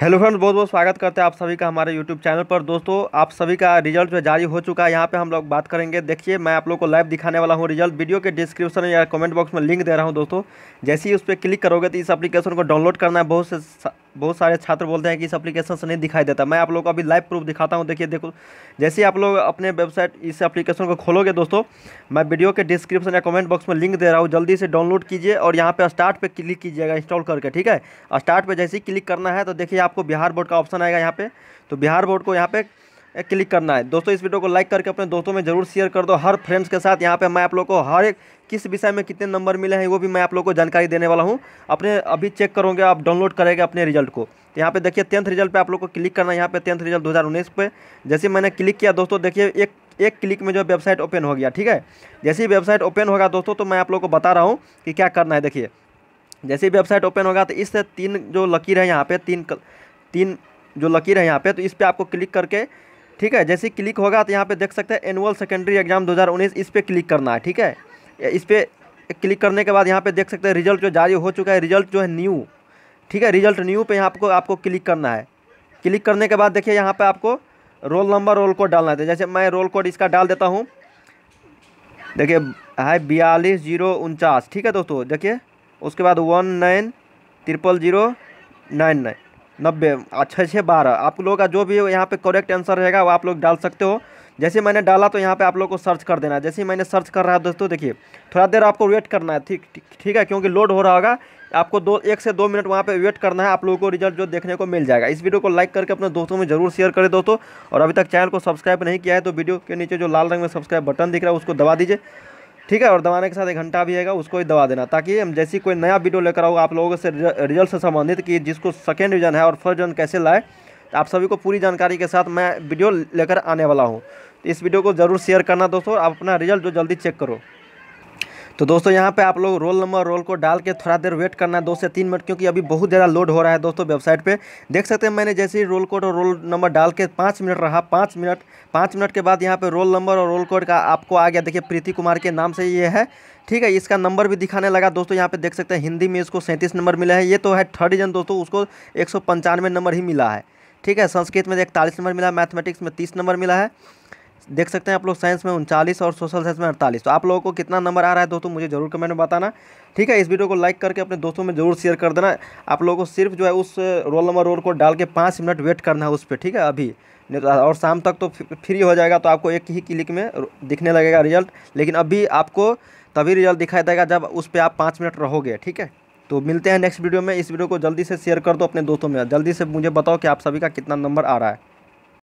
hello friends बहुत बहुत स्वागत करते हैं आप सभी का हमारे यूट्यूब चैनल पर दोस्तों आप सभी का रिजल्ट जो जारी हो चुका है यहाँ पे हम लोग बात करेंगे देखिए मैं आप लोग को लाइव दिखाने वाला हूँ रिजल्ट वीडियो के डिस्क्रिप्शन या कमेंट बॉक्स में लिंक दे रहा हूँ दोस्तों जैसे ही उस पर क्लिक करोगे तो इस अपलीकेशन को डाउनलोड करना है बहुत से बहुत सारे छात्र बोलते हैं कि इस एप्लीकेशन से नहीं दिखाई देता मैं आप लोग को अभी लाइव प्रूफ दिखाता हूँ देखिए देखो जैसे आप लोग अपने वेबसाइट इस एप्लीकेशन को खोलोगे दोस्तों मैं वीडियो के डिस्क्रिप्शन या कमेंट बॉक्स में लिंक दे रहा हूँ जल्दी से डाउनलोड कीजिए और यहाँ पर स्टार्ट पर क्लिक कीजिएगा इंस्टॉल करके ठीक है स्टार्ट पर जैसे ही क्लिक करना है तो देखिए आपको बिहार बोर्ड का ऑप्शन आएगा यहाँ पर तो बिहार बोर्ड को यहाँ पर क्लिक करना है दोस्तों इस वीडियो को लाइक करके अपने दोस्तों में जरूर शेयर कर दो हर फ्रेंड्स के साथ यहाँ पे मैं आप लोग को हर एक किस विषय में कितने नंबर मिले हैं वो भी मैं आप लोग को जानकारी देने वाला हूँ अपने अभी चेक करोगे आप डाउनलोड करेंगे अपने रिजल्ट को तो यहाँ पे देखिए टेंथ रिजल्ट पे आप लोग को क्लिक करना है यहाँ पे टेंथ रिजल्ट उन्नीस पे जैसे मैंने क्लिक किया दोस्तों देखिए एक एक क्लिक में जो वेबसाइट ओपन हो गया ठीक है जैसे ही वेबसाइट ओपन होगा दोस्तों तो मैं आप लोग को बता रहा हूँ कि क्या करना है देखिए जैसे ही वेबसाइट ओपन होगा तो इससे तीन जो लकीर है यहाँ पर तीन तीन जो लकीर है यहाँ पर तो इस पर आपको क्लिक करके ठीक है जैसे क्लिक होगा तो यहाँ पे देख सकते हैं एनुअल सेकेंडरी एग्जाम 2019 इस पर क्लिक करना है ठीक है इस पर क्लिक करने के बाद यहाँ पे देख सकते हैं रिजल्ट जो जारी हो चुका है रिजल्ट जो है न्यू ठीक है रिजल्ट न्यू पे यहाँ आपको आपको क्लिक करना है क्लिक करने के बाद देखिए यहाँ पर आपको रोल नंबर रोल कोड डालना है तो जैसे मैं रोल कोड इसका डाल देता हूँ देखिए है बयालीस जीरो उनचास ठीक है दोस्तों देखिए उसके बाद one nine triple zero nine nine नब्बे छः अच्छा, छः बारह आप लोगों का जो भी यहाँ पे करेक्ट आंसर रहेगा वो आप लोग डाल सकते हो जैसे मैंने डाला तो यहाँ पे आप लोग को सर्च कर देना है जैसे मैंने सर्च कर रहा है दोस्तों देखिए थोड़ा देर आपको वेट करना है ठीक ठीक है क्योंकि लोड हो रहा होगा आपको दो एक से दो मिनट वहाँ पे वेट करना है आप लोगों को रिजल्ट जो देखने को मिल जाएगा इस वीडियो को लाइक करके अपने दोस्तों में जरूर शेयर करें दोस्तों और अभी तक चैनल को सब्सक्राइब नहीं किया है तो वीडियो के नीचे जो लाल रंग में सब्सक्राइब बटन दिख रहा है उसको दबा दीजिए ठीक है और दबाने के साथ एक घंटा भी आएगा उसको ही दबा देना ताकि हम जैसी कोई नया वीडियो लेकर आओ आप लोगों से रिजल्ट से संबंधित कि जिसको सेकेंड रिज़न है और फर्स्ट रिजन कैसे लाए तो आप सभी को पूरी जानकारी के साथ मैं वीडियो लेकर आने वाला हूँ तो इस वीडियो को ज़रूर शेयर करना दोस्तों आप अपना रिजल्ट जो जल्दी चेक करो तो दोस्तों यहाँ पे आप लोग रोल नंबर रोल को डाल के थोड़ा देर वेट करना है दो से तीन मिनट क्योंकि अभी बहुत ज़्यादा लोड हो रहा है दोस्तों वेबसाइट पे देख सकते हैं मैंने जैसे ही रोल कोड और रोल नंबर डाल के पाँच मिनट रहा पाँच मिनट पाँच मिनट के बाद यहाँ पे रोल नंबर और रोल कोड का आपको आ गया देखिए प्रीति कुमार के नाम से ये है ठीक है इसका नंबर भी दिखाने लगा दोस्तों यहाँ पे देख सकते हैं हिंदी में इसको सैंतीस नंबर मिला है ये तो है थर्ड डिजन दोस्तों उसको एक नंबर ही मिला है ठीक है संस्कृत में इकतालीस नंबर मिला है मैथमेटिक्स में तीस नंबर मिला है देख सकते हैं आप लोग साइंस में उनचालीस और सोशल साइंस में अड़तालीस तो आप लोगों को कितना नंबर आ रहा है दोस्तों मुझे जरूर कमेंट में बताना ठीक है इस वीडियो को लाइक करके अपने दोस्तों में जरूर शेयर कर देना आप लोगों को सिर्फ जो है उस रोल नंबर रोल को डाल के पाँच मिनट वेट करना है उस पर ठीक है अभी तो, और शाम तक तो फ्री हो जाएगा तो आपको एक ही क्लिक में दिखने लगेगा रिजल्ट लेकिन अभी आपको तभी रिजल्ट दिखाई देगा जब उस पर आप पाँच मिनट रहोगे ठीक है तो मिलते हैं नेक्स्ट वीडियो में इस वीडियो को जल्दी से शेयर कर दो अपने दोस्तों में जल्दी से मुझे बताओ कि आप सभी का कितना नंबर आ रहा है